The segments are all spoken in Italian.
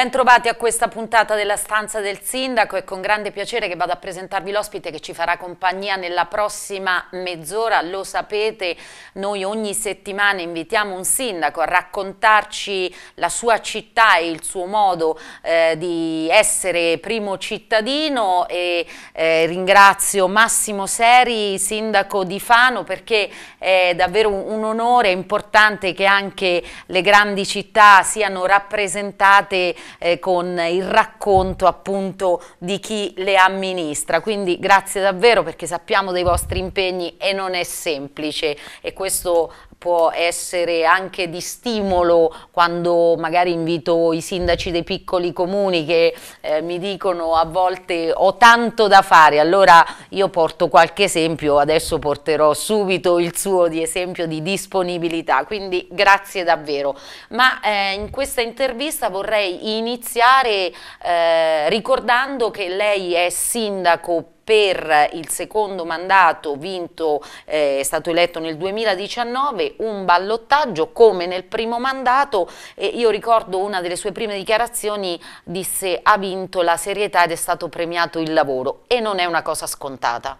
Bentrovati a questa puntata della stanza del sindaco e con grande piacere che vado a presentarvi l'ospite che ci farà compagnia nella prossima mezz'ora. Lo sapete, noi ogni settimana invitiamo un sindaco a raccontarci la sua città e il suo modo eh, di essere primo cittadino e eh, ringrazio Massimo Seri, sindaco di Fano, perché è davvero un, un onore importante che anche le grandi città siano rappresentate eh, con il racconto appunto di chi le amministra. Quindi grazie davvero perché sappiamo dei vostri impegni e non è semplice e questo può essere anche di stimolo quando magari invito i sindaci dei piccoli comuni che eh, mi dicono a volte ho tanto da fare, allora io porto qualche esempio, adesso porterò subito il suo di esempio di disponibilità, quindi grazie davvero. Ma eh, in questa intervista vorrei iniziare eh, ricordando che lei è sindaco per il secondo mandato vinto, eh, è stato eletto nel 2019, un ballottaggio come nel primo mandato e io ricordo una delle sue prime dichiarazioni disse ha vinto la serietà ed è stato premiato il lavoro e non è una cosa scontata.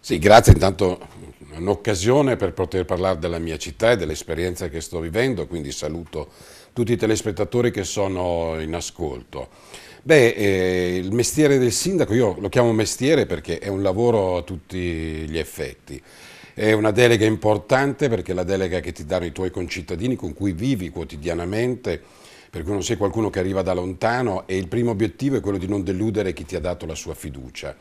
Sì, grazie intanto un'occasione per poter parlare della mia città e dell'esperienza che sto vivendo, quindi saluto tutti i telespettatori che sono in ascolto. Beh, eh, il mestiere del sindaco, io lo chiamo mestiere perché è un lavoro a tutti gli effetti. È una delega importante perché è la delega che ti danno i tuoi concittadini con cui vivi quotidianamente, per cui non sei qualcuno che arriva da lontano e il primo obiettivo è quello di non deludere chi ti ha dato la sua fiducia.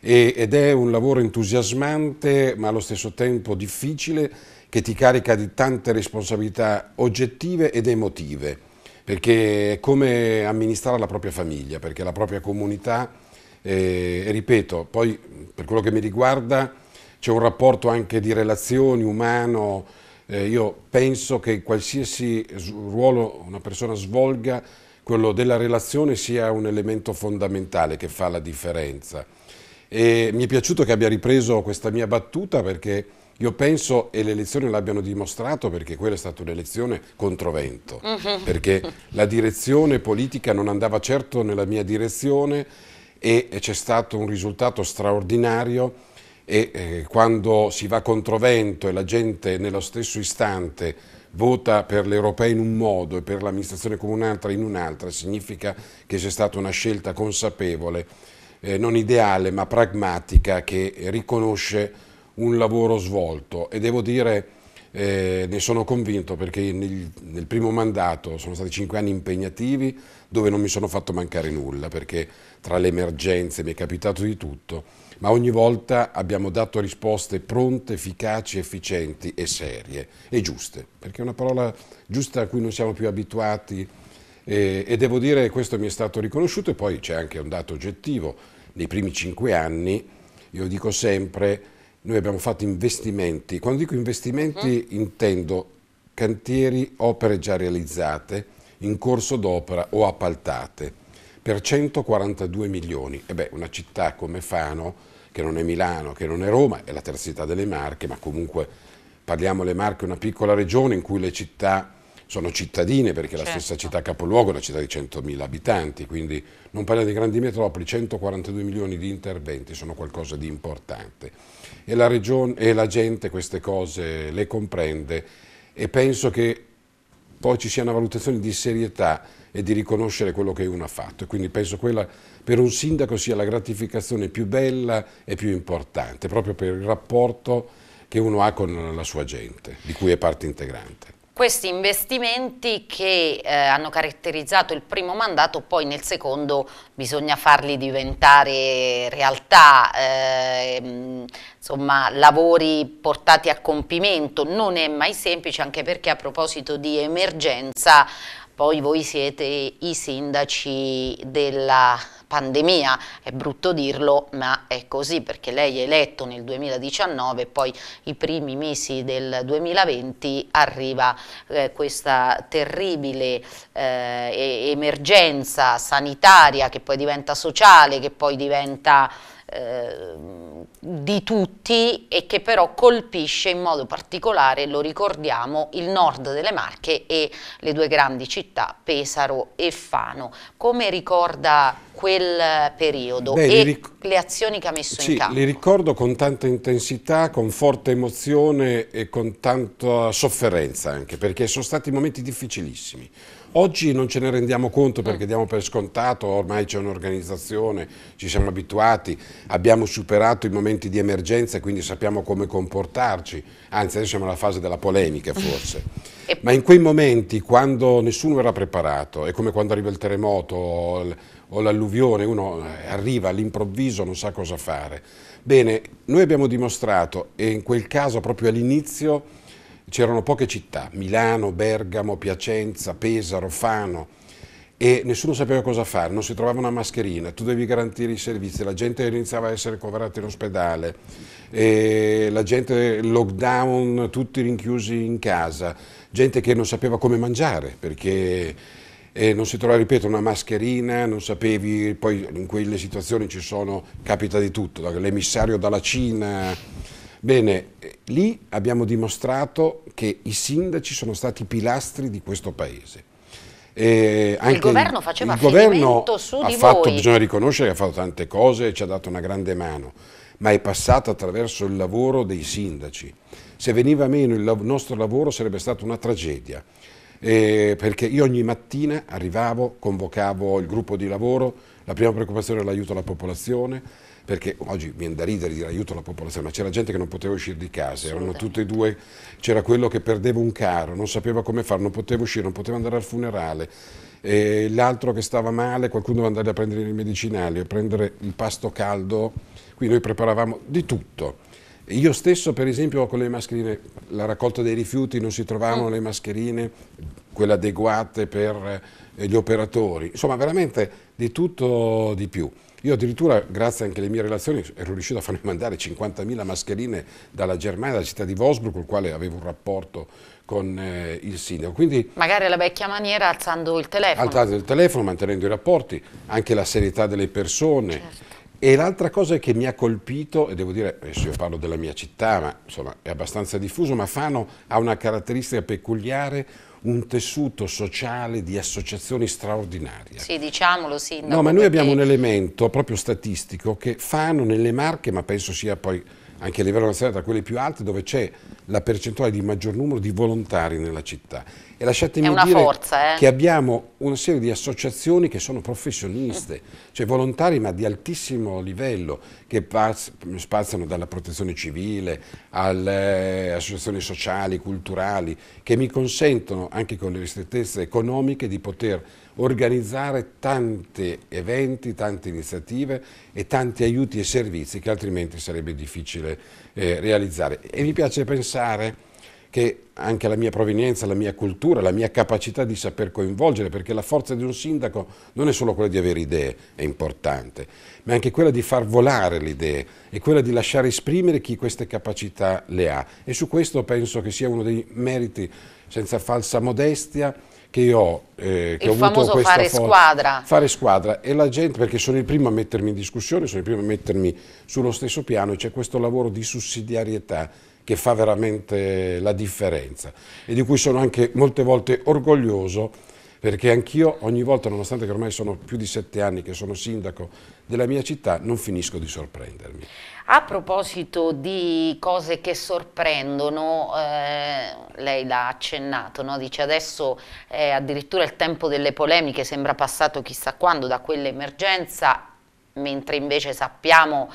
E, ed è un lavoro entusiasmante ma allo stesso tempo difficile che ti carica di tante responsabilità oggettive ed emotive perché è come amministrare la propria famiglia, perché la propria comunità, eh, e ripeto, poi per quello che mi riguarda c'è un rapporto anche di relazioni umano, eh, io penso che qualsiasi ruolo una persona svolga, quello della relazione sia un elemento fondamentale che fa la differenza. E mi è piaciuto che abbia ripreso questa mia battuta perché io penso, e le elezioni l'abbiano dimostrato, perché quella è stata un'elezione controvento, mhm. perché la direzione politica non andava certo nella mia direzione e c'è stato un risultato straordinario e eh, quando si va controvento e la gente nello stesso istante vota per l'europea in un modo e per l'amministrazione comunale in un'altra, significa che c'è stata una scelta consapevole, eh, non ideale ma pragmatica, che riconosce un lavoro svolto e devo dire eh, ne sono convinto perché nel, nel, primo mandato sono stati cinque anni impegnativi dove non mi sono fatto mancare nulla perché tra le emergenze mi è capitato di tutto, ma ogni volta abbiamo dato risposte pronte, efficaci, efficienti e serie e giuste, perché è una parola giusta a cui non siamo più abituati eh, e devo dire che questo mi è stato riconosciuto e poi c'è anche un dato oggettivo, nei primi cinque anni io dico sempre noi abbiamo fatto investimenti, quando dico investimenti uh intendo cantieri, opere già realizzate, in corso d'opera o appaltate, per 142 milioni. E beh, una città come Fano, che non è Milano, che non è Roma, è la terza città delle Marche, ma comunque parliamo le Marche, una piccola regione in cui le città sono cittadine, perché certo. la stessa certo. città capoluogo è una città di 100.000 abitanti, quindi non parliamo di grandi metropoli, 142 milioni di interventi sono qualcosa di importante e la, regione, e la gente queste cose le comprende e penso che poi ci sia una valutazione di serietà e di riconoscere quello che uno ha fatto. Quindi penso quella per un sindaco sia la gratificazione più bella e più importante, proprio per il rapporto che uno ha con la sua gente, di cui è parte integrante questi investimenti che eh, hanno caratterizzato il primo mandato, poi nel secondo bisogna farli diventare realtà, eh, mm, insomma lavori portati a compimento, non è mai semplice anche perché a proposito di emergenza poi voi siete i sindaci della pandemia, è brutto dirlo, ma è così perché lei è eletto nel 2019 e poi i primi mesi del 2020 arriva eh, questa terribile eh, emergenza sanitaria che poi diventa sociale, che poi diventa Ehm, di tutti e che però colpisce in modo particolare, lo ricordiamo, il nord delle Marche e le due grandi città, Pesaro e Fano. Come ricorda quel periodo Beh, e le azioni che ha messo sì, in campo? Li ricordo con tanta intensità, con forte emozione e con tanta sofferenza anche, perché sono stati momenti difficilissimi. Oggi non ce ne rendiamo conto perché mm. diamo per scontato, ormai c'è un'organizzazione, ci siamo abituati, abbiamo superato i momenti di emergenza e quindi sappiamo come comportarci, anzi adesso siamo alla fase della polemica forse. Ma in quei momenti quando nessuno era preparato, è come quando arriva il terremoto o l'alluvione, uno eh, arriva all'improvviso, non sa cosa fare. Bene, noi abbiamo dimostrato, e in quel caso proprio all'inizio, c'erano poche città, Milano, Bergamo, Piacenza, Pesaro, Fano, e nessuno sapeva cosa fare, non si trovava una mascherina, tu devi garantire i servizi, la gente iniziava a essere coverata in ospedale, la gente lockdown, tutti rinchiusi in casa, gente che non sapeva come mangiare perché non si trovava, ripeto, una mascherina, non sapevi, poi in quelle situazioni ci sono, capita di tutto, l'emissario dalla Cina Bene, lì abbiamo dimostrato che i sindaci sono stati pilastri di questo paese. E anche il governo faceva il governo su di fatto, voi. Bisogna riconoscere che ha fatto tante cose e ci ha dato una grande mano, ma è passato attraverso il lavoro dei sindaci. Se veniva meno il nostro lavoro sarebbe stata una tragedia, eh, perché io ogni mattina arrivavo, convocavo il gruppo di lavoro, la prima preoccupazione era l'aiuto alla popolazione, perché oggi viene da ridere dire aiuto alla popolazione, ma c'era gente che non poteva uscire di casa, erano tutti e due, c'era quello che perdeva un caro, non sapeva come fare, non poteva uscire, non poteva andare al funerale, l'altro che stava male, qualcuno doveva andare a prendere i medicinali, a prendere il pasto caldo, qui noi preparavamo di tutto. Io stesso per esempio con le mascherine, la raccolta dei rifiuti non si trovavano mm. le mascherine, quelle adeguate per eh, gli operatori, insomma veramente di tutto di più. Io addirittura, grazie anche alle mie relazioni, ero riuscito a farmi mandare 50.000 mascherine dalla Germania, dalla città di Wolfsburg, col quale avevo un rapporto con eh, il sindaco. Quindi, Magari alla vecchia maniera, alzando il telefono. Alzando il telefono, mantenendo i rapporti, anche la serietà delle persone. Certo. E l'altra cosa che mi ha colpito, e devo dire, adesso io parlo della mia città, ma insomma è abbastanza diffuso, ma Fano ha una caratteristica peculiare un tessuto sociale di associazioni straordinarie. Sì, diciamolo sì. No, ma noi abbiamo un elemento proprio statistico che fanno nelle Marche, ma penso sia poi anche a livello nazionale tra quelle più alte, dove c'è la percentuale di maggior numero di volontari nella città. E lasciatemi dire forza, eh? che abbiamo una serie di associazioni che sono professioniste, cioè volontari ma di altissimo livello, che spaziano dalla protezione civile alle associazioni sociali, culturali, che mi consentono, anche con le ristrettezze economiche, di poter organizzare tanti eventi, tante iniziative e tanti aiuti e servizi che altrimenti sarebbe difficile eh, realizzare. E mi piace pensare che anche la mia provenienza, la mia cultura, la mia capacità di saper coinvolgere, perché la forza di un sindaco non è solo quella di avere idee, è importante, ma è anche quella di far volare le idee e quella di lasciare esprimere chi queste capacità le ha. E su questo penso che sia uno dei meriti, senza falsa modestia, che io ho, eh, che il ho famoso avuto fare squadra. Fare squadra e la gente, perché sono il primo a mettermi in discussione, sono il primo a mettermi sullo stesso piano e c'è questo lavoro di sussidiarietà che fa veramente la differenza e di cui sono anche molte volte orgoglioso perché anch'io ogni volta, nonostante che ormai sono più di sette anni che sono sindaco della mia città, non finisco di sorprendermi. A proposito di cose che sorprendono, eh, lei l'ha accennato, no? dice adesso è eh, addirittura il tempo delle polemiche sembra passato chissà quando da quell'emergenza mentre invece sappiamo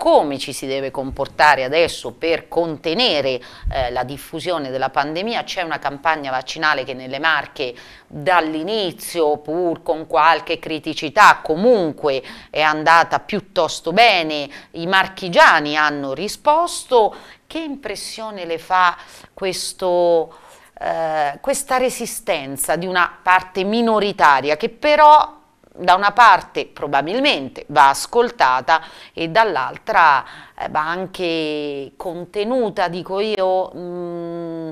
come ci si deve comportare adesso per contenere eh, la diffusione della pandemia, c'è una campagna vaccinale che nelle Marche dall'inizio, pur con qualche criticità, comunque è andata piuttosto bene, i marchigiani hanno risposto, che impressione le fa questo, eh, questa resistenza di una parte minoritaria che però da una parte probabilmente va ascoltata e dall'altra eh, va anche contenuta, dico io, mh, mm,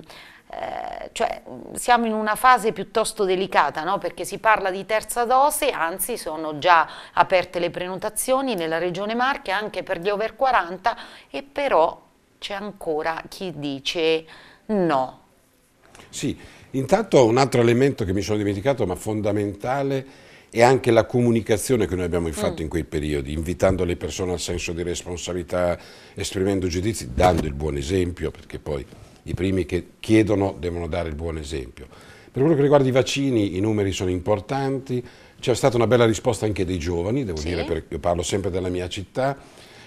eh, cioè, mm, siamo in una fase piuttosto delicata no? perché si parla di terza dose, anzi sono già aperte le prenotazioni nella regione Marche anche per gli over 40 e però c'è ancora chi dice no. Sì, intanto un altro elemento che mi sono dimenticato ma fondamentale è e anche la comunicazione che noi abbiamo fatto mm. in quei periodi, invitando le persone al senso di responsabilità, esprimendo giudizi, dando il buon esempio, perché poi i primi che chiedono devono dare il buon esempio. Per quello che riguarda i vaccini i numeri sono importanti, c'è stata una bella risposta anche dei giovani, devo sì. dire, perché io parlo sempre della mia città,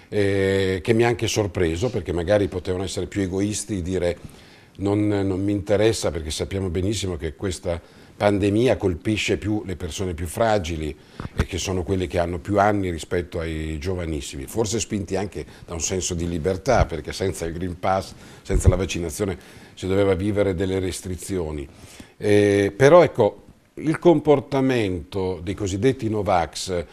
eh, che mi ha anche sorpreso perché magari potevano essere più egoisti e dire non, non mi interessa perché sappiamo benissimo che questa pandemia colpisce più le persone più fragili e che sono quelle che hanno più anni rispetto ai giovanissimi, forse spinti anche da un senso di libertà, perché senza il Green Pass, senza la vaccinazione si doveva vivere delle restrizioni. Eh, però ecco, il comportamento dei cosiddetti Novax,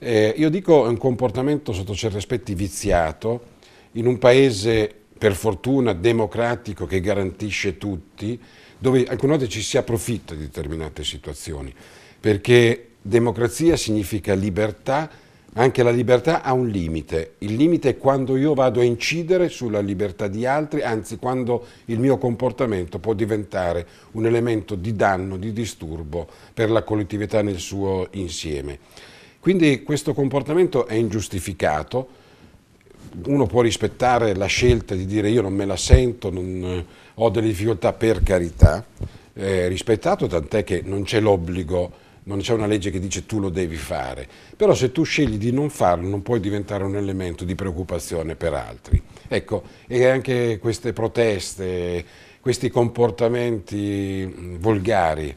eh, io dico è un comportamento sotto certi aspetti viziato, in un paese per fortuna democratico che garantisce tutti, dove alcune volte ci si approfitta di determinate situazioni, perché democrazia significa libertà, anche la libertà ha un limite, il limite è quando io vado a incidere sulla libertà di altri, anzi quando il mio comportamento può diventare un elemento di danno, di disturbo per la collettività nel suo insieme. Quindi questo comportamento è ingiustificato, uno può rispettare la scelta di dire io non me la sento, non, ho delle difficoltà per carità, eh, rispettato, tant'è che non c'è l'obbligo, non c'è una legge che dice tu lo devi fare, però se tu scegli di non farlo non puoi diventare un elemento di preoccupazione per altri. Ecco, e anche queste proteste, questi comportamenti mm, volgari,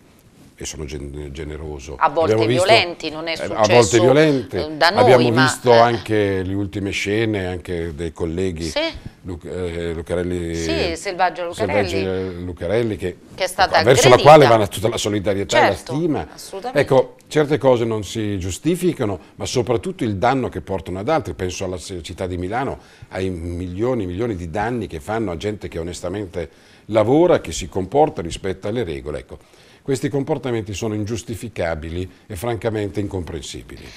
e sono gen generoso. A volte abbiamo violenti, visto, non è eh, successo A volte violenti, eh, da noi, abbiamo ma, visto eh. anche le ultime scene, anche dei colleghi, sì. Lu eh, Lucarelli, sì, Selvaggia Lucarelli, Selvaggia Lucarelli che, che, è stata verso aggredita. la quale va tutta la solidarietà certo, e la certo, stima. Ecco, certe cose non si giustificano, ma soprattutto il danno che portano ad altri, penso alla città di Milano, ai milioni e milioni di danni che fanno a gente che onestamente lavora, che si comporta rispetto alle regole. Ecco. Questi comportamenti sono ingiustificabili e francamente incomprensibili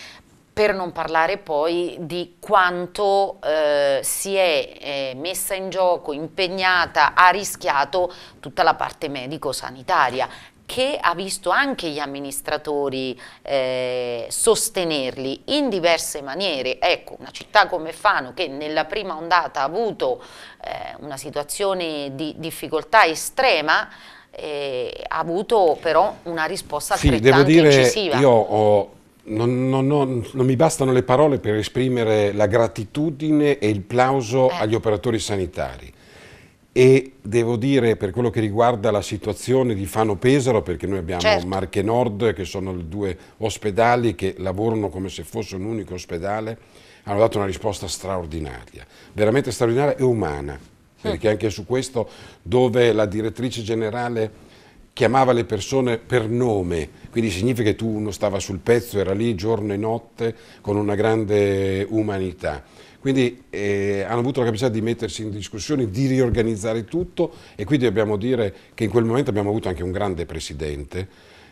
per non parlare poi di quanto eh, si è eh, messa in gioco, impegnata, ha rischiato tutta la parte medico-sanitaria che ha visto anche gli amministratori eh, sostenerli in diverse maniere. Ecco, una città come Fano che nella prima ondata ha avuto eh, una situazione di difficoltà estrema, eh, ha avuto però una risposta sì, devo dire, incisiva. Io ho, non, non, non, non, mi bastano le parole per esprimere la gratitudine e il plauso eh. agli operatori sanitari e devo dire per quello che riguarda la situazione di Fano Pesaro, perché noi abbiamo certo. Marche Nord, che sono due ospedali che lavorano come se fosse un unico ospedale, hanno dato una risposta straordinaria, veramente straordinaria e umana perché anche su questo dove la direttrice generale chiamava le persone per nome, quindi significa che tu uno stava sul pezzo, era lì giorno e notte con una grande umanità. Quindi eh, hanno avuto la capacità di mettersi in discussione, di riorganizzare tutto e quindi dobbiamo dire che in quel momento abbiamo avuto anche un grande presidente,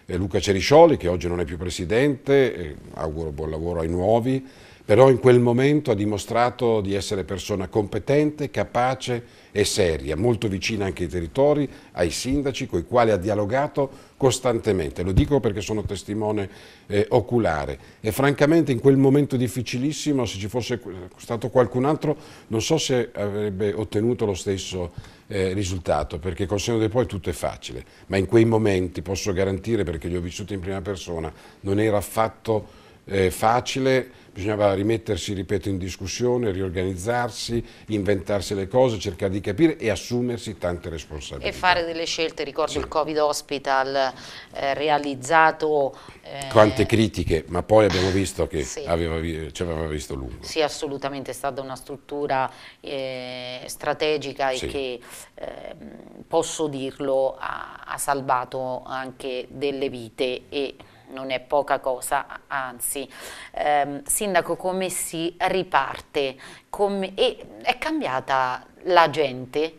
eh, Luca Ceriscioli, che oggi non è più presidente, eh, auguro buon lavoro ai nuovi, però in quel momento ha dimostrato di essere persona competente, capace e seria, molto vicina anche ai territori, ai sindaci, con i quali ha dialogato costantemente. Lo dico perché sono testimone eh, oculare e francamente in quel momento difficilissimo, se ci fosse stato qualcun altro, non so se avrebbe ottenuto lo stesso eh, risultato, perché col seno dei poi tutto è facile, ma in quei momenti posso garantire, perché li ho vissuti in prima persona, non era affatto eh, facile bisognava rimettersi, ripeto, in discussione, riorganizzarsi, inventarsi le cose, cercare di capire e assumersi tante responsabilità. E fare delle scelte, ricordo sì. il Covid Hospital eh, realizzato... Eh... Quante critiche, ma poi abbiamo visto che sì. aveva, ci aveva visto lungo. Sì, assolutamente, è stata una struttura eh, strategica sì. e che, ehm, posso dirlo, ha, ha salvato anche delle vite e non è poca cosa, anzi. Eh, sindaco, come si riparte? Come, è cambiata la gente?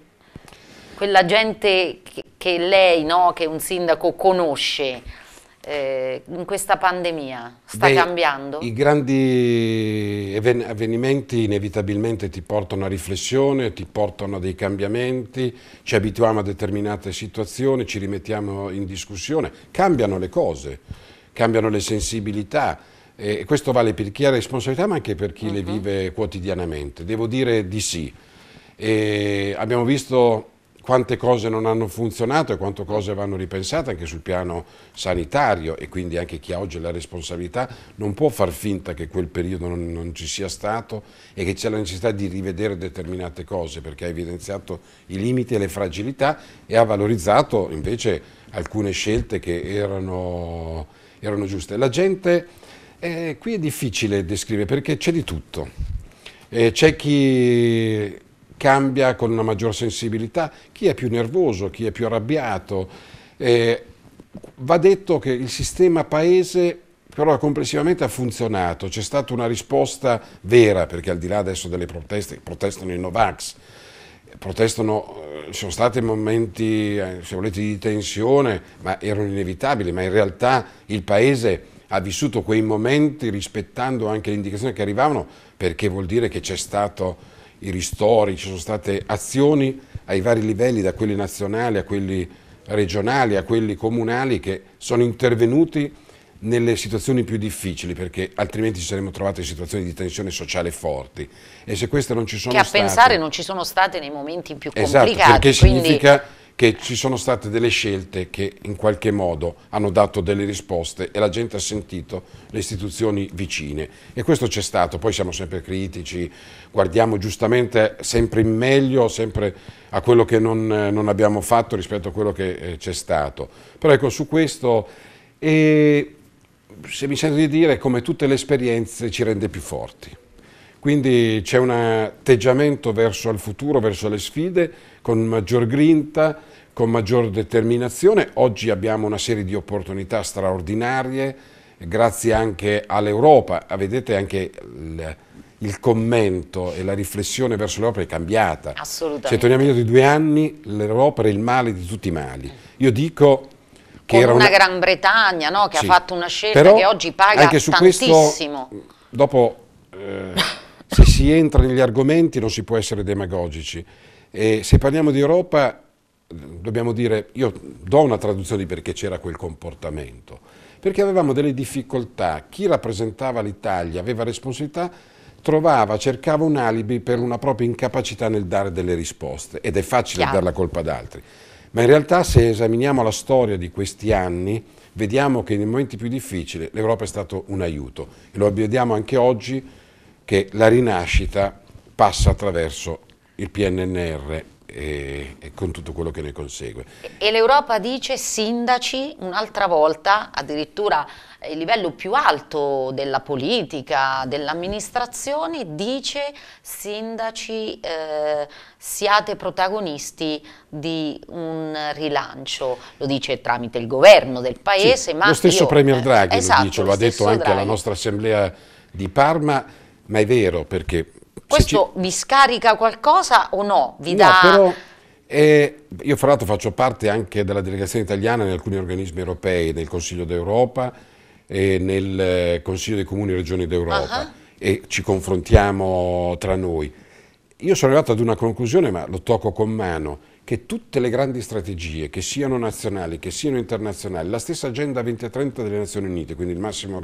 Quella gente che, che lei, no, che un sindaco conosce, eh, in questa pandemia sta Beh, cambiando? I grandi avvenimenti inevitabilmente ti portano a riflessione, ti portano a dei cambiamenti, ci abituiamo a determinate situazioni, ci rimettiamo in discussione, cambiano le cose cambiano le sensibilità, e questo vale per chi ha responsabilità ma anche per chi uh -huh. le mhm. vive quotidianamente. Devo dire di sì. E abbiamo visto quante cose non hanno funzionato e quante cose vanno ripensate anche sul piano sanitario e quindi anche chi ha oggi la responsabilità non può far finta che quel periodo non, non ci sia stato e che c'è la necessità di rivedere determinate cose perché ha evidenziato i limiti e le fragilità e ha valorizzato invece alcune scelte che erano erano giuste. La gente, eh, qui è difficile descrivere perché c'è di tutto. Eh, c'è chi cambia con una maggior sensibilità, chi è più nervoso, chi è più arrabbiato. Eh, va detto che il sistema paese però complessivamente ha funzionato, c'è stata una risposta vera, perché al di là adesso delle proteste, protestano i Novax, protestano, eh, ci sono stati momenti, eh, se volete, di tensione, ma erano inevitabili, ma in realtà il Paese ha vissuto quei momenti rispettando anche le indicazioni che arrivavano, perché vuol dire che c'è stato i ristori, ci sono state azioni ai vari livelli, da quelli nazionali a quelli regionali, a quelli comunali, che sono intervenuti nelle situazioni più difficili perché altrimenti ci saremmo trovati in situazioni di tensione sociale forti e se queste non ci sono state... Che a state, pensare non ci sono state nei momenti più esatto, complicati. Esatto, perché quindi... significa che ci sono state delle scelte che in qualche modo hanno dato delle risposte e la gente ha sentito le istituzioni vicine e questo c'è stato, poi siamo sempre critici, guardiamo giustamente sempre in meglio, sempre a quello che non, non abbiamo fatto rispetto a quello che eh, c'è stato, però ecco su questo... E se mi sento di dire, come tutte le esperienze ci rende più forti. Quindi c'è un atteggiamento verso il futuro, verso le sfide, con maggior grinta, con maggior determinazione. Oggi abbiamo una serie di opportunità straordinarie, grazie anche all'Europa. Vedete anche il, il, commento e la riflessione verso l'Europa è cambiata. Assolutamente. Se torniamo indietro di due anni, l'Europa era il male di tutti i mali. Io dico che era una, Gran Bretagna no? che sì. ha fatto una scelta Però, che oggi paga anche su tantissimo. Questo, dopo, eh, se si entra negli argomenti non si può essere demagogici. E se parliamo di Europa, dobbiamo dire, io do una traduzione di perché c'era quel comportamento, perché avevamo delle difficoltà, chi rappresentava l'Italia aveva responsabilità, trovava, cercava un alibi per una propria incapacità nel dare delle risposte ed è facile Chiaro. dar la colpa ad altri. Ma in realtà se esaminiamo la storia di questi anni, vediamo che nei momenti più difficili l'Europa è stato un aiuto e lo vediamo anche oggi che la rinascita passa attraverso il PNNR e, e, con tutto quello che ne consegue. E l'Europa dice sindaci un'altra volta, addirittura il livello più alto della politica, dell'amministrazione, dice sindaci eh, siate protagonisti di un rilancio, lo dice tramite il governo del paese. Sì, ma lo stesso io, Premier eh, Draghi eh, lo esatto, dice, lo, lo ha detto anche Draghi. alla nostra assemblea di Parma, ma è vero perché questo ci... vi scarica qualcosa o no? Vi no, dà... però... E eh, io fra l'altro faccio parte anche della delegazione italiana in alcuni organismi europei, nel Consiglio d'Europa e nel eh, Consiglio dei Comuni e Regioni d'Europa uh -huh. e ci confrontiamo tra noi. Io sono arrivato ad una conclusione, ma lo tocco con mano, che tutte le grandi strategie, che siano nazionali, che siano internazionali, la stessa Agenda 2030 delle Nazioni Unite, quindi il massimo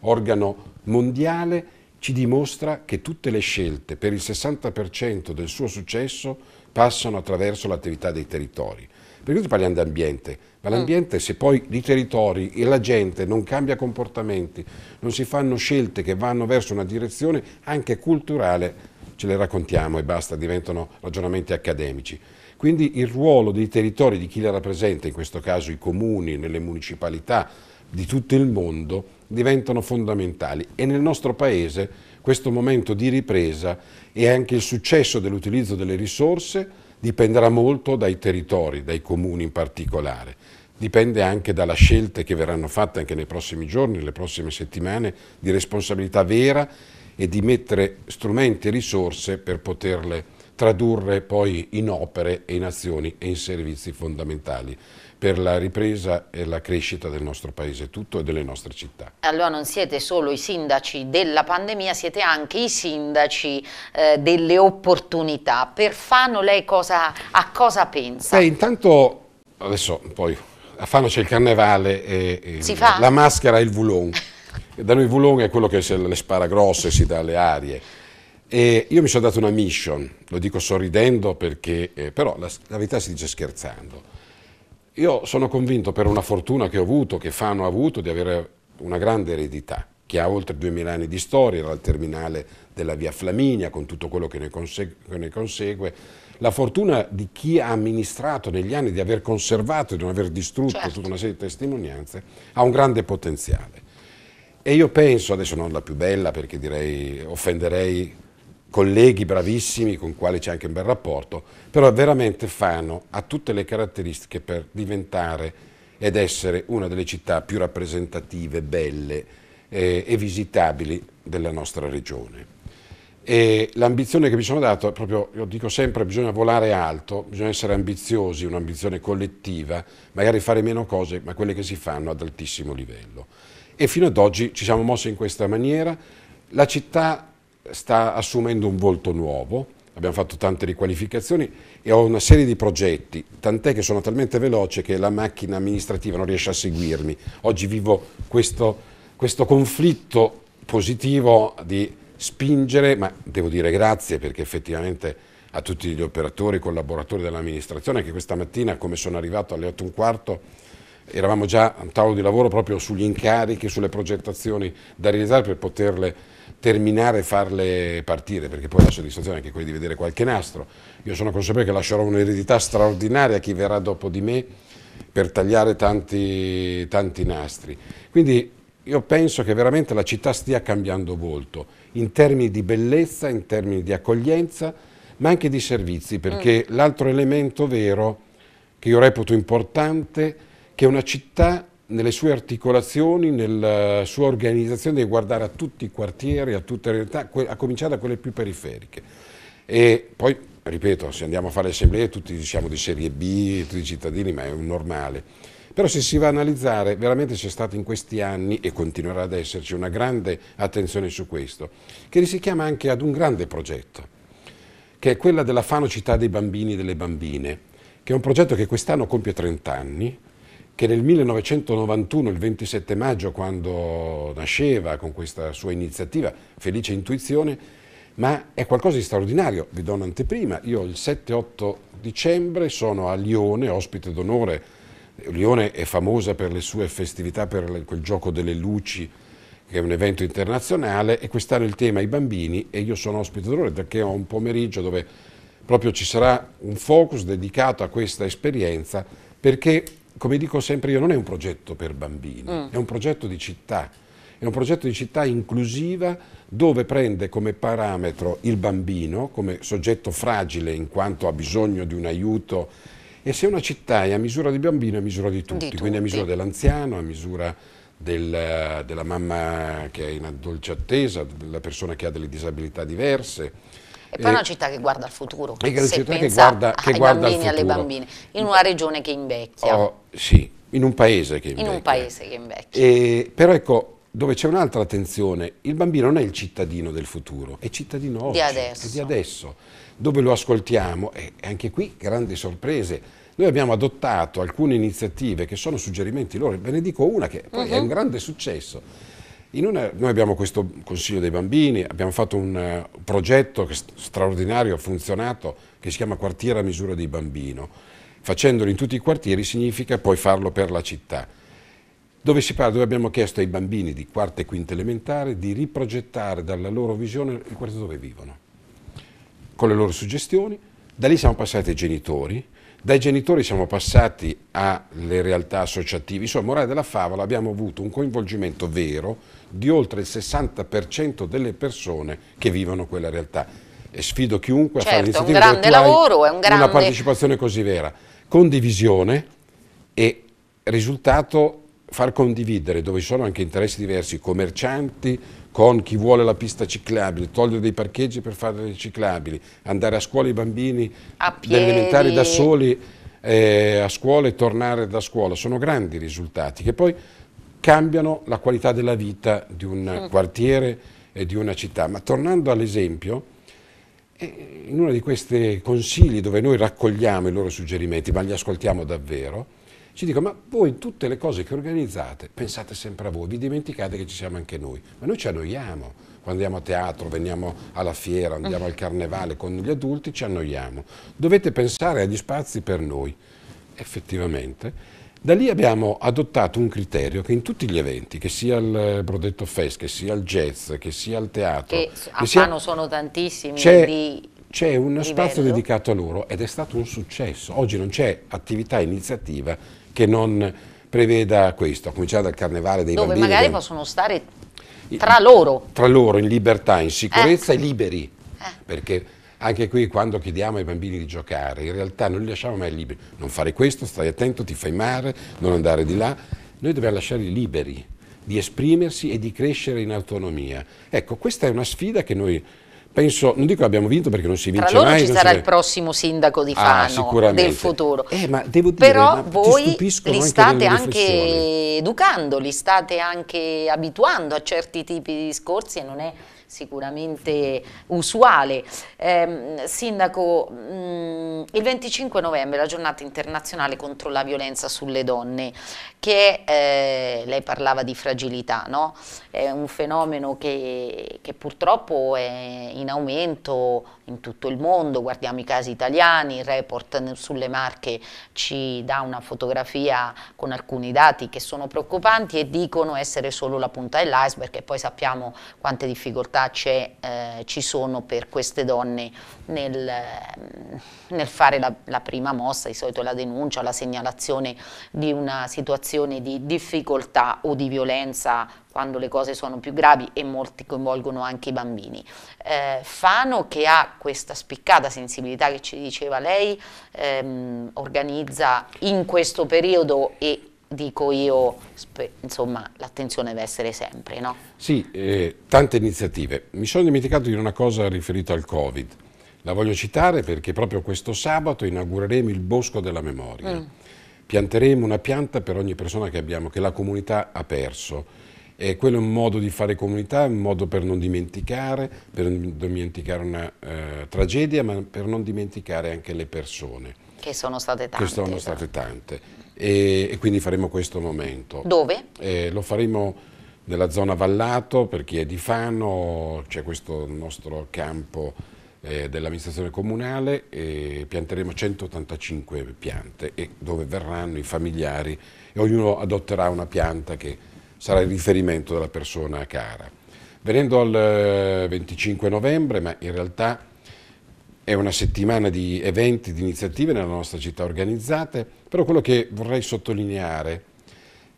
organo mondiale, ci dimostra che tutte le scelte per il 60% del suo successo passano attraverso l'attività dei territori. Perché noi parliamo di ambiente, ma mm. l'ambiente se poi i territori e la gente non cambia comportamenti, non si fanno scelte che vanno verso una direzione anche culturale, ce le raccontiamo e basta, diventano ragionamenti accademici. Quindi il ruolo dei territori, di chi li rappresenta, in questo caso i comuni, nelle municipalità di tutto il mondo, diventano fondamentali e nel nostro Paese questo momento di ripresa e anche il successo dell'utilizzo delle risorse dipenderà molto dai territori, dai comuni in particolare. Dipende anche dalle scelte che verranno fatte anche nei prossimi giorni, nelle prossime settimane, di responsabilità vera e di mettere strumenti e risorse per poterle tradurre poi in opere e in azioni e in servizi fondamentali per la ripresa e la crescita del nostro paese tutto e delle nostre città. Allora non siete solo i sindaci della pandemia, siete anche i sindaci eh, delle opportunità. Per Fano lei cosa, a cosa pensa? Beh, intanto, adesso poi, a Fano c'è il carnevale e, e il, la maschera e il vulon. da noi il vulon è quello che se le spara grosse, si dà le arie. E io mi sono dato una mission, lo dico sorridendo perché, eh, però la, la verità si dice scherzando. Io sono convinto per una fortuna che ho avuto, che Fano ha avuto, di avere una grande eredità che ha oltre 2000 anni di storia, dal terminale della via Flaminia con tutto quello che ne, consegue, che ne, consegue, la fortuna di chi ha amministrato negli anni, di aver conservato, di non aver distrutto certo. tutta una serie di testimonianze, ha un grande potenziale. E io penso, adesso non la più bella perché direi offenderei colleghi bravissimi con quali c'è anche un bel rapporto, però veramente Fano ha tutte le caratteristiche per diventare ed essere una delle città più rappresentative, belle eh, e visitabili della nostra regione. l'ambizione che mi sono dato è proprio, io dico sempre, bisogna volare alto, bisogna essere ambiziosi, un'ambizione collettiva, magari fare meno cose, ma quelle che si fanno ad altissimo livello. E fino ad oggi ci siamo mossi in questa maniera. La città sta assumendo un volto nuovo, abbiamo fatto tante riqualificazioni e ho una serie di progetti, tant'è che sono talmente veloce che la macchina amministrativa non riesce a seguirmi. Oggi vivo questo, questo conflitto positivo di spingere, ma devo dire grazie perché effettivamente a tutti gli operatori, collaboratori dell'amministrazione che questa mattina, come sono arrivato alle 8 e un quarto, eravamo già a un tavolo di lavoro proprio sugli incarichi, sulle progettazioni da realizzare per poterle terminare e farle partire, perché poi la soddisfazione è anche quella di vedere qualche nastro. Io sono consapevole che lascerò un'eredità straordinaria a chi verrà dopo di me per tagliare tanti, tanti nastri. Quindi io penso che veramente la città stia cambiando volto, in termini di bellezza, in termini di accoglienza, ma anche di servizi, perché mm. l'altro elemento vero che io reputo importante è che una città nelle sue articolazioni, nella eh, sua organizzazione deve guardare a tutti i quartieri, a tutte le realtà, a cominciare da quelle più periferiche. E poi, ripeto, se andiamo a fare le assemblee tutti diciamo di serie B, tutti i cittadini, ma è un normale. Però se si va a analizzare, veramente c'è stata in questi anni e continuerà ad esserci una grande attenzione su questo, che si chiama anche ad un grande progetto, che è quella della Fano Città dei Bambini e delle Bambine, che è un progetto che quest'anno compie 30 anni, che nel 1991, il 27 maggio, quando nasceva con questa sua iniziativa, Felice Intuizione, ma è qualcosa di straordinario, vi do un'anteprima, io il 7-8 dicembre sono a Lione, ospite d'onore, Lione è famosa per le sue festività, per quel gioco delle luci, che è un evento internazionale, e quest'anno il tema è i bambini e io sono ospite d'onore perché ho un pomeriggio dove proprio ci sarà un focus dedicato a questa esperienza perché come dico sempre io, non è un progetto per bambini, mm. è un progetto di città. È un progetto di città inclusiva dove prende come parametro il bambino, come soggetto fragile in quanto ha bisogno di un aiuto. E se una città è a misura di bambino, è a misura di tutti, di tutti. a misura dell'anziano, a misura del, della mamma che è in dolce attesa, della persona che ha delle disabilità diverse e poi è una città che guarda al futuro, è una città che guarda, che ai guarda bambini e alle bambine, in una regione che invecchia. Oh, sì, in un paese che invecchia. In un paese che invecchia. E, però ecco, dove c'è un'altra attenzione, il bambino non è il cittadino del futuro, è cittadino oggi, di adesso. di adesso, dove lo ascoltiamo e anche qui grandi sorprese. Noi abbiamo adottato alcune iniziative che sono suggerimenti loro, ve ne dico una che poi uh -huh. è un mhm. grande successo una, noi abbiamo questo consiglio dei bambini, abbiamo fatto un uh, progetto straordinario, ha funzionato, che si chiama quartiere a misura di bambino. Facendolo in tutti i quartieri significa poi farlo per la città. Dove, parla, dove abbiamo chiesto ai bambini di quarta e quinta elementare di riprogettare dalla loro visione il quartiere dove vivono, con le loro suggestioni. Da lì siamo passati ai genitori, dai genitori siamo passati alle realtà associative, insomma, morale della favola, abbiamo avuto un coinvolgimento vero di oltre il 60% delle persone che vivono quella realtà. E sfido chiunque certo, a fare l'iniziativa. Certo, è un grande lavoro, è un grande... Una partecipazione così vera. Condivisione e risultato far condividere, dove ci sono anche interessi diversi, commercianti, con chi vuole la pista ciclabile, togliere dei parcheggi per fare le ciclabili, andare a scuola i bambini elementari da soli eh, a scuola e tornare da scuola. Sono grandi risultati che poi cambiano la qualità della vita di un mm. quartiere e di una città. Ma tornando all'esempio, eh, in uno di questi consigli dove noi raccogliamo i loro suggerimenti, ma li ascoltiamo davvero, ci dicono ma voi tutte le cose che organizzate pensate sempre a voi, vi dimenticate che ci siamo anche noi, ma noi ci annoiamo, quando andiamo a teatro, veniamo alla fiera, andiamo al carnevale con gli adulti, ci annoiamo, dovete pensare agli spazi per noi, effettivamente. Da lì abbiamo adottato un criterio che in tutti gli eventi, che sia il Brodetto Fest, che sia il jazz, che sia il teatro... Che a che sono tantissimi c'è uno livello. spazio dedicato a loro ed è stato un successo. Oggi non c'è attività iniziativa che non preveda questo, a cominciare dal carnevale dei Dove bambini. Dove magari possono stare tra loro. Tra loro, in libertà, in sicurezza eh. e ecco. liberi, eh. perché anche qui quando chiediamo ai bambini di giocare, in realtà non li lasciamo mai liberi, non fare questo, stai attento, ti fai male, non andare di là, noi dobbiamo lasciarli liberi di esprimersi e di crescere in autonomia. Ecco, questa è una sfida che noi penso, non dico che abbiamo vinto perché non si vince mai. Tra loro mai, ci sarà il prossimo sindaco di ah, Fano ah, del futuro. Eh, dire, Però voi li state anche, educando, li state anche abituando a certi tipi di discorsi e non è sicuramente usuale. Eh, sindaco, mh, mm, il 25 novembre è la giornata internazionale contro la violenza sulle donne, che eh, lei parlava di fragilità, no? è un fenomeno che, che purtroppo è in aumento in tutto il mondo, guardiamo i casi italiani, il report sulle marche ci dà una fotografia con alcuni dati che sono preoccupanti e dicono essere solo la punta dell'iceberg e poi sappiamo quante difficoltà eh, ci sono per queste donne nel, nel fare la, la, prima mossa, di solito la denuncia, la segnalazione di una situazione di difficoltà o di violenza quando le cose sono più gravi e molti coinvolgono anche i bambini. Eh, Fano, che ha questa spiccata sensibilità che ci diceva lei, ehm, organizza in questo periodo e dico io, insomma, l'attenzione deve essere sempre, no? Sì, eh, tante iniziative. Mi sono dimenticato di una cosa riferita al Covid. La voglio citare perché proprio questo sabato inaugureremo il Bosco della Memoria. Mm. Pianteremo una pianta per ogni persona che abbiamo, che la comunità ha perso e quello è un modo di fare comunità, è un modo per non dimenticare, per non dimenticare una eh, tragedia, ma per non dimenticare anche le persone. Che sono state tante. Che sono state tante. E, e quindi faremo questo momento. Dove? Eh, lo faremo nella zona Vallato, per chi è di Fano, c'è questo nostro campo eh, dell'amministrazione comunale pianteremo 185 piante e dove verranno i familiari e ognuno adotterà una pianta che sarà il riferimento della persona cara. Venendo al 25 eh, novembre, ma in realtà è una settimana di eventi, di iniziative nella nostra città organizzate, però quello che vorrei sottolineare,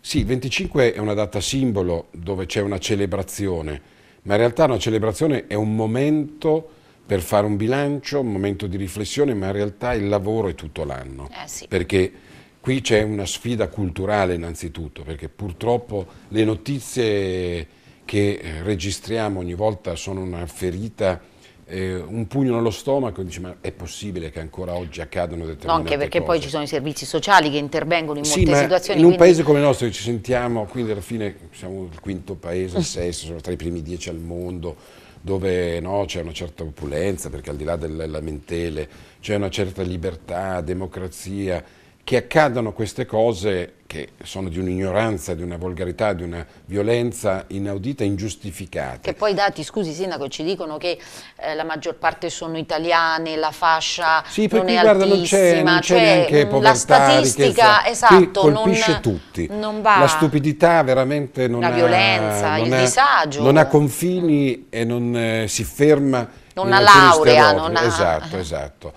sì, il 25 è una data simbolo dove c'è una celebrazione, ma in realtà una celebrazione è un momento per fare un bilancio, un momento di riflessione, ma in realtà il lavoro è tutto l'anno. Eh sì. Perché Qui c'è una sfida culturale innanzitutto, perché purtroppo le notizie che eh, registriamo ogni volta sono una ferita eh, un pugno nello stomaco e dici ma è possibile che ancora oggi accadano determinate cose? No, anche perché cose. poi ci sono i servizi sociali che intervengono in molte sì, situazioni. in un quindi... paese come il nostro che ci sentiamo, quindi alla fine siamo il quinto paese, il sesto, sono tra i primi dieci al mondo, dove no, c'è una certa opulenza, perché al di là delle lamentele c'è una certa libertà, democrazia, che accadano queste cose che sono di un'ignoranza, di una volgarità, di una violenza inaudita, ingiustificata. Che poi i dati, scusi Sindaco, ci dicono che eh, la maggior parte sono italiane, la fascia sì, non è guarda, altissima. Non c'è, cioè, neanche mm, povertà, La statistica, richiesta, esatto, colpisce non, tutti. Non va. La stupidità veramente non la ha... La violenza, il ha, disagio. Non ha confini e non eh, si ferma... Non ha laurea, non ha... Esatto, esatto.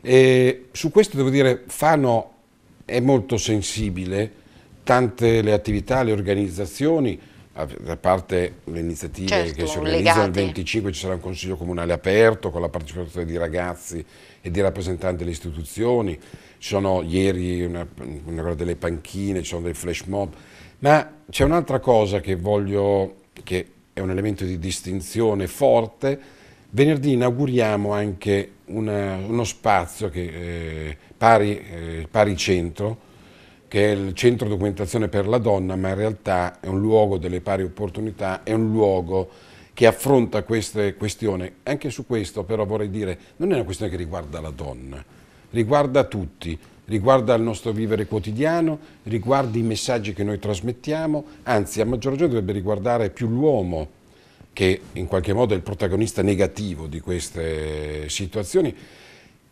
E su questo devo dire, fanno è molto sensibile, tante le attività, le organizzazioni, a parte le iniziative certo, che si organizzano legate. il 25 ci sarà un consiglio comunale aperto con la partecipazione di ragazzi e di rappresentanti delle istituzioni, ci sono ieri una, una delle panchine, ci sono dei flash mob, ma c'è un'altra cosa che voglio, che è un elemento di distinzione forte, venerdì inauguriamo anche una, uno spazio che... Eh, pari, eh, pari Centro, che è il centro documentazione per la donna, ma in realtà è un luogo delle pari opportunità, è un luogo che affronta queste questioni. Anche su questo però vorrei dire, non è una questione che riguarda la donna, riguarda tutti, riguarda il nostro vivere quotidiano, riguarda i messaggi che noi trasmettiamo, anzi a maggior ragione dovrebbe riguardare più l'uomo che in qualche modo è il protagonista negativo di queste situazioni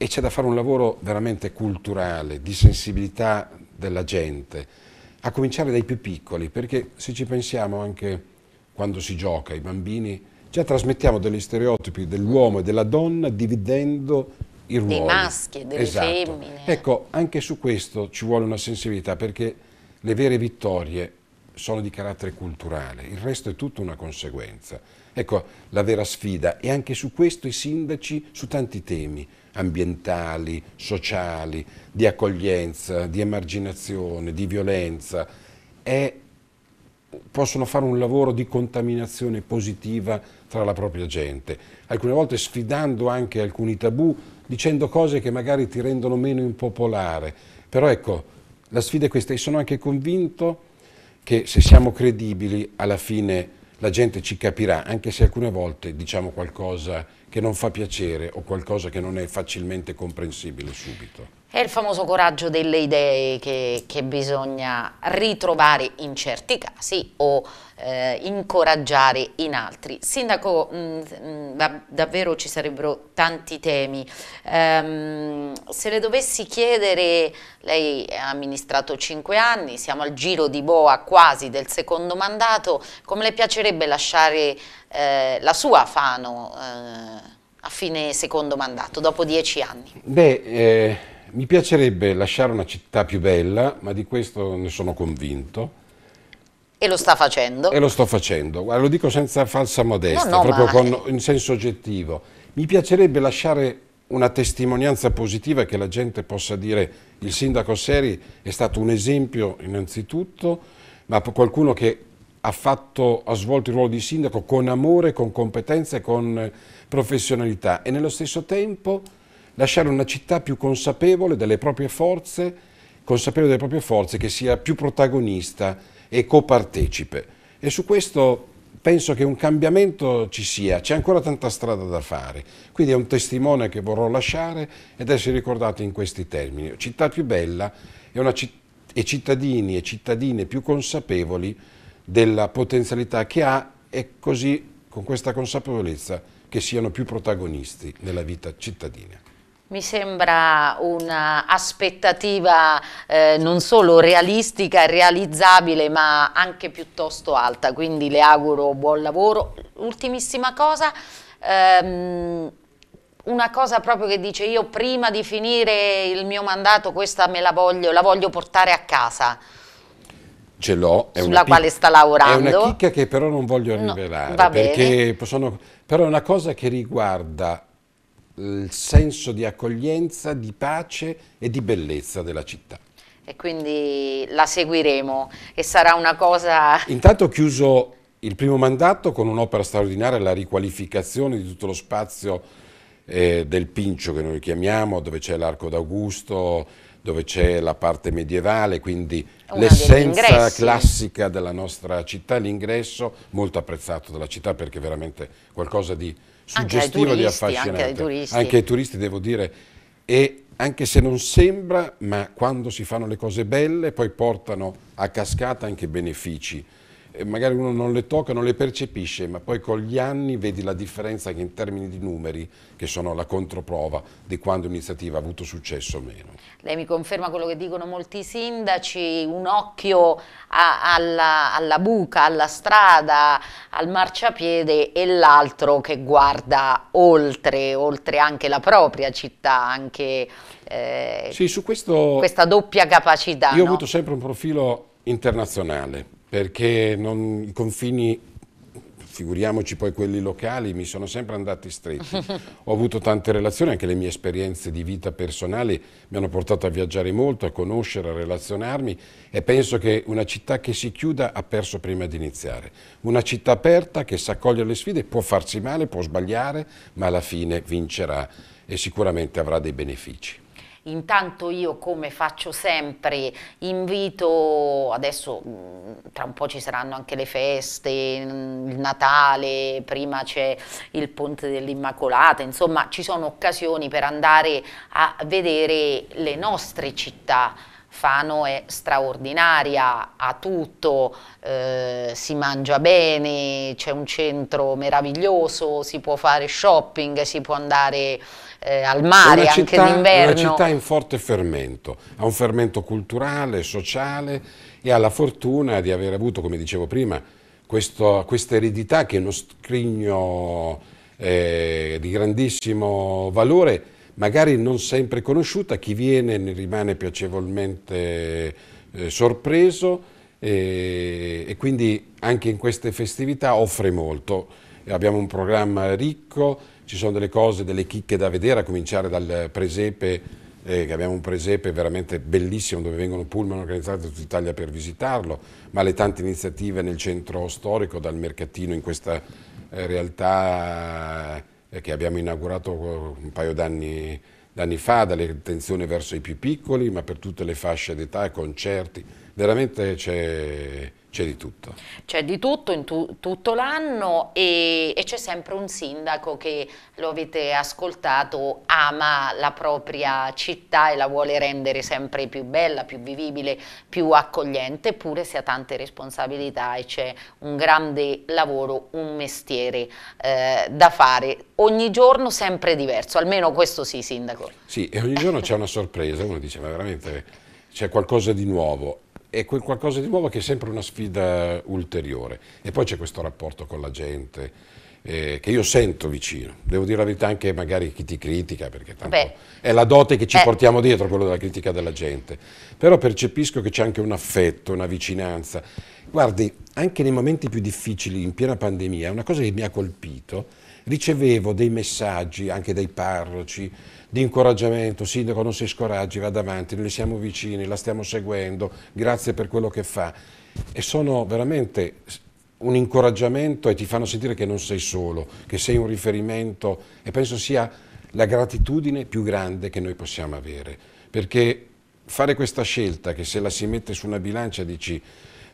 e c'è da fare un lavoro veramente culturale, di sensibilità della gente, a cominciare dai più piccoli, perché se ci pensiamo anche quando si gioca i bambini, già trasmettiamo degli stereotipi dell'uomo e della donna dividendo i ruoli. Dei maschi e delle esatto. femmine. Ecco, anche su questo ci vuole una sensibilità, perché le vere vittorie sono di carattere culturale, il resto è tutta una conseguenza. Ecco la vera sfida e anche su questo i sindaci su tanti temi ambientali, sociali, di accoglienza, di emarginazione, di violenza è, possono fare un lavoro di contaminazione positiva tra la propria gente, alcune volte sfidando anche alcuni tabù, dicendo cose che magari ti rendono meno impopolare, però ecco la sfida è questa e sono anche convinto che se siamo credibili alla fine la gente ci capirà, anche se alcune volte diciamo qualcosa che non fa piacere o qualcosa che non è facilmente comprensibile subito. È il famoso coraggio delle idee che, che bisogna ritrovare in certi casi o eh, incoraggiare in altri. Sindaco, mh, mm, mh, mm, davvero ci sarebbero tanti temi. Ehm, se le dovessi chiedere, lei ha amministrato cinque anni, siamo al giro di boa quasi del secondo mandato, come le piacerebbe lasciare eh, la sua Fano eh, a fine secondo mandato, dopo dieci anni? Beh, eh, mi piacerebbe lasciare una città più bella, ma di questo ne sono convinto. E lo sta facendo. E lo sto facendo, Guarda, lo dico senza falsa modestia, no, no, proprio ma... con, in senso oggettivo. Mi piacerebbe lasciare una testimonianza positiva che la gente possa dire il sindaco Seri è stato un esempio innanzitutto, ma qualcuno che ha, fatto, ha svolto il ruolo di sindaco con amore, con competenza e con professionalità e nello stesso tempo lasciare una città più consapevole delle proprie forze, consapevole delle proprie forze, che sia più protagonista e copartecipe. E su questo penso che un cambiamento ci sia, c'è ancora tanta strada da fare, quindi è un testimone che vorrò lasciare ed essere ricordato in questi termini. Città più bella e cittadini e cittadine più consapevoli della potenzialità che ha e così con questa consapevolezza che siano più protagonisti nella vita cittadina. Mi sembra un'aspettativa eh, non solo realistica e realizzabile ma anche piuttosto alta, quindi le auguro buon lavoro. Ultimissima cosa, ehm, una cosa proprio che dice io prima di finire il mio mandato questa me la voglio, la voglio portare a casa. Ce l'ho, sulla quale sta lavorando. È una chicca che però non voglio rivelare, no, perché sono, però è una cosa che riguarda il senso di accoglienza, di pace e di bellezza della città. E quindi la seguiremo e sarà una cosa... Intanto ho chiuso il primo mandato con un'opera straordinaria, la riqualificazione di tutto lo spazio eh, del Pincio che noi chiamiamo, dove c'è l'Arco d'Augusto, dove c'è la parte medievale, quindi l'essenza classica della nostra città, l'ingresso molto apprezzato dalla città perché è veramente qualcosa di suggestivo turisti, di affascinante. Anche ai turisti. Anche ai turisti, devo dire. E anche se non sembra, ma quando si fanno le cose belle poi portano a cascata anche benefici magari uno non le tocca, non le percepisce, ma poi con gli anni vedi la differenza anche in termini di numeri, che sono la controprova di quando un'iniziativa ha avuto successo o meno. Lei mi conferma quello che dicono molti sindaci, un occhio a, alla, alla, buca, alla strada, al marciapiede e l'altro che guarda oltre, oltre anche la propria città, anche eh, sì, su questo, questa doppia capacità. Io no? ho avuto sempre un profilo internazionale, perché non, i confini figuriamoci poi quelli locali, mi sono sempre andati stretti. Ho avuto tante relazioni, anche le mie esperienze di vita personali mi hanno portato a viaggiare molto, a conoscere, a relazionarmi e penso che una città che si chiuda ha perso prima di iniziare. Una città aperta che sa cogliere le sfide può farsi male, può sbagliare, ma alla fine vincerà e sicuramente avrà dei benefici. Intanto io come faccio sempre invito, adesso mm, tra un po' ci saranno anche le feste, mm, il Natale, prima c'è il Ponte dell'Immacolata, insomma ci sono occasioni per andare a vedere le nostre città. Fano è straordinaria, ha tutto, eh, si mangia bene, c'è un centro meraviglioso, si può fare shopping, si può andare eh, al mare, città, anche d'inverno. È una città in forte fermento, ha un fermento culturale, sociale e ha la fortuna di aver avuto, come dicevo prima, questa eredità che è uno scrigno eh, di grandissimo valore, magari non sempre conosciuta, chi viene ne rimane piacevolmente eh, sorpreso e, eh, e quindi anche in queste festività offre molto abbiamo un programma ricco, ci sono delle cose, delle chicche da vedere, a cominciare dal presepe eh, che abbiamo un presepe veramente bellissimo dove vengono pullman organizzati da tutta Italia per visitarlo, ma le tante iniziative nel centro storico, dal mercatino in questa eh, realtà eh, che abbiamo inaugurato un paio d'anni, fa, dalle attenzioni verso i più piccoli, ma per tutte le fasce d'età, concerti, veramente c'è c'è di tutto. C'è di tutto in tu, tutto l'anno e, e c'è sempre un sindaco che, lo avete ascoltato, ama la propria città e la vuole rendere sempre più bella, più vivibile, più accogliente, eppure si ha tante responsabilità e c'è un grande lavoro, un mestiere eh, da fare. Ogni giorno sempre diverso, almeno questo sì, sindaco. Sì, e ogni giorno c'è una sorpresa, uno dice ma veramente c'è qualcosa di nuovo è quel qualcosa di nuovo che è sempre una sfida ulteriore. E poi c'è questo rapporto con la gente eh, che io sento vicino. Devo dire la verità anche magari chi ti critica, perché tanto Beh. è la dote che ci eh. portiamo dietro, quello della critica della gente. Però percepisco che c'è anche un affetto, una vicinanza. Guardi, anche nei momenti più difficili, in piena pandemia, una cosa che mi ha colpito ricevevo dei messaggi anche dai parroci di incoraggiamento, sindaco non si scoraggi, vada avanti, noi siamo vicini, la stiamo seguendo, grazie per quello che fa. E sono veramente un incoraggiamento e ti fanno sentire che non sei solo, che sei un riferimento e penso sia la gratitudine più grande che noi possiamo avere, perché fare questa scelta che se la si mette su una bilancia dici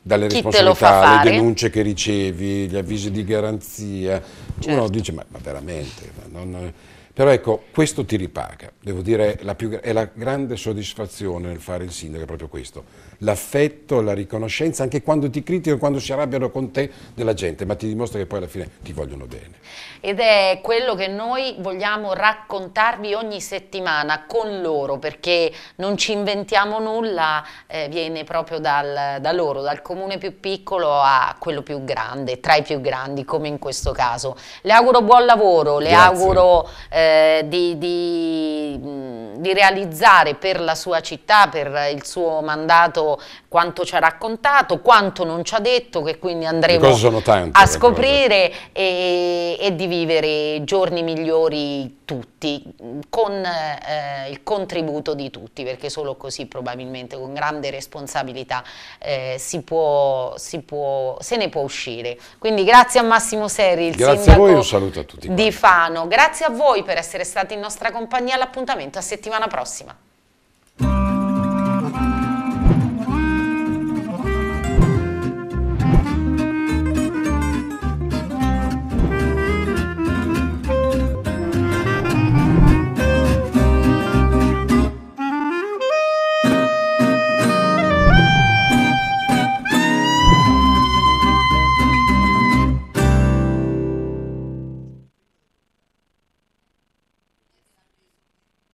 dalle Chi responsabilità, le denunce che ricevi, gli avvisi di garanzia, certo. uno dice ma, ma veramente, ma non... però ecco questo ti ripaga, devo dire la più, è la grande soddisfazione nel fare il sindaco, è proprio questo, l'affetto, la riconoscenza, anche quando ti criticano, quando si arrabbiano con te della gente, ma ti dimostra che poi alla fine ti vogliono bene. Ed è quello che noi vogliamo raccontarvi ogni settimana con loro, perché non ci inventiamo nulla, eh, viene proprio dal, da loro, dal comune più piccolo a quello più grande, tra i più grandi, come in questo caso. Le auguro buon lavoro, le Grazie. auguro eh, di, di, mm, di realizzare per la sua città, per il suo mandato quanto, ci ha raccontato, quanto non ci ha detto, che quindi andremo tante, a scoprire e, e, di vivere giorni migliori tutti, con eh, il contributo di tutti, perché solo così probabilmente con grande responsabilità eh, si, può, si può, se ne può uscire. Quindi grazie a Massimo Seri, il grazie sindaco a voi, un saluto a tutti di quanti. Fano, grazie a voi per essere stati in nostra compagnia, all'appuntamento a settimana prossima.